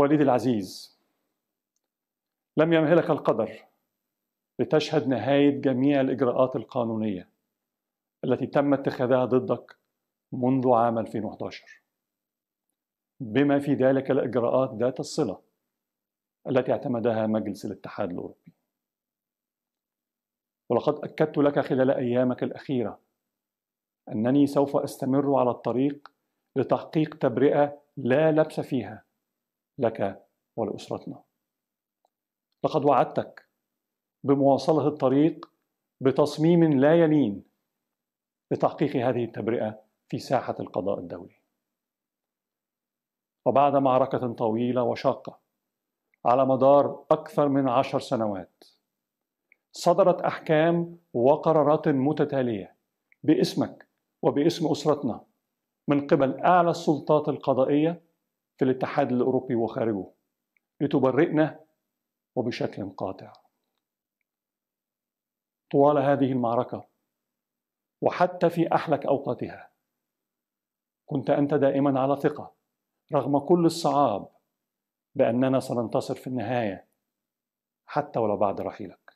وليد العزيز لم يمهلك القدر لتشهد نهاية جميع الإجراءات القانونية التي تم اتخاذها ضدك منذ عام 2011 بما في ذلك الإجراءات ذات الصلة التي اعتمدها مجلس الاتحاد الأوروبي ولقد أكدت لك خلال أيامك الأخيرة أنني سوف أستمر على الطريق لتحقيق تبرئة لا لبس فيها لك ولأسرتنا لقد وعدتك بمواصلة الطريق بتصميم لا يلين لتحقيق هذه التبرئة في ساحة القضاء الدولي وبعد معركة طويلة وشاقة على مدار أكثر من عشر سنوات صدرت أحكام وقرارات متتالية باسمك وباسم أسرتنا من قبل أعلى السلطات القضائية في الاتحاد الأوروبي وخارجه لتبرئنا وبشكل قاطع طوال هذه المعركة وحتى في أحلك أوقاتها كنت أنت دائما على ثقة رغم كل الصعاب بأننا سننتصر في النهاية حتى ولو بعد رحيلك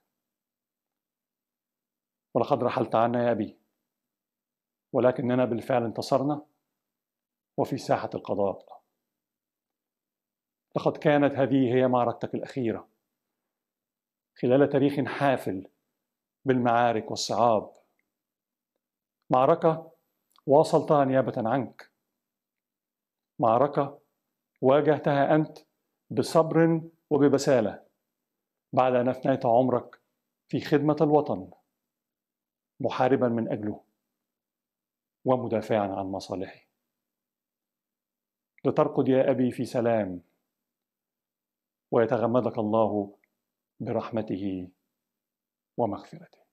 ولقد رحلت عنا يا أبي ولكننا بالفعل انتصرنا وفي ساحة القضاء لقد كانت هذه هي معركتك الاخيره خلال تاريخ حافل بالمعارك والصعاب معركه واصلتها نيابه عنك معركه واجهتها انت بصبر وببساله بعد ان افنيت عمرك في خدمه الوطن محاربا من اجله ومدافعا عن مصالحه لترقد يا ابي في سلام ويتغمدك الله برحمته ومغفرته